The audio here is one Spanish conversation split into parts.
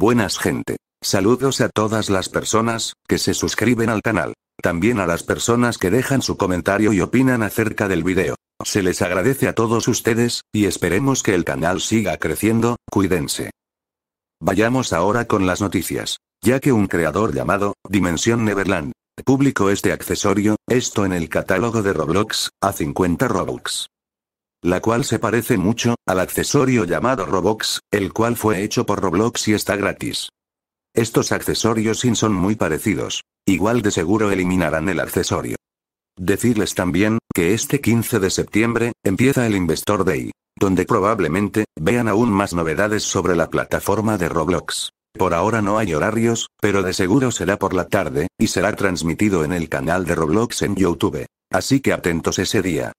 Buenas gente. Saludos a todas las personas que se suscriben al canal. También a las personas que dejan su comentario y opinan acerca del video. Se les agradece a todos ustedes, y esperemos que el canal siga creciendo, cuídense. Vayamos ahora con las noticias. Ya que un creador llamado, Dimension Neverland, publicó este accesorio, esto en el catálogo de Roblox, a 50 Robux la cual se parece mucho, al accesorio llamado Roblox, el cual fue hecho por Roblox y está gratis. Estos accesorios sin son muy parecidos. Igual de seguro eliminarán el accesorio. Decirles también, que este 15 de septiembre, empieza el Investor Day, donde probablemente, vean aún más novedades sobre la plataforma de Roblox. Por ahora no hay horarios, pero de seguro será por la tarde, y será transmitido en el canal de Roblox en YouTube. Así que atentos ese día.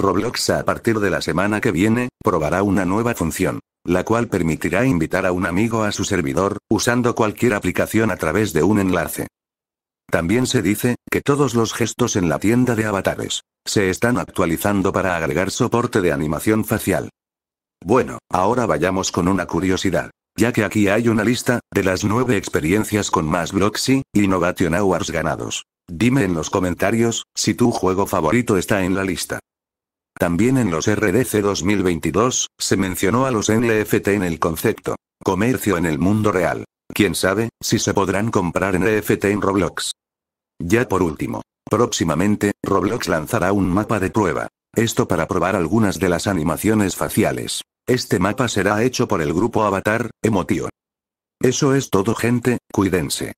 Roblox a partir de la semana que viene, probará una nueva función, la cual permitirá invitar a un amigo a su servidor, usando cualquier aplicación a través de un enlace. También se dice, que todos los gestos en la tienda de avatares, se están actualizando para agregar soporte de animación facial. Bueno, ahora vayamos con una curiosidad, ya que aquí hay una lista, de las nueve experiencias con más Bloxy, Innovation Awards ganados. Dime en los comentarios, si tu juego favorito está en la lista. También en los RDC 2022, se mencionó a los NFT en el concepto. Comercio en el mundo real. Quién sabe, si se podrán comprar NFT en Roblox. Ya por último. Próximamente, Roblox lanzará un mapa de prueba. Esto para probar algunas de las animaciones faciales. Este mapa será hecho por el grupo Avatar, Emotion. Eso es todo gente, cuídense.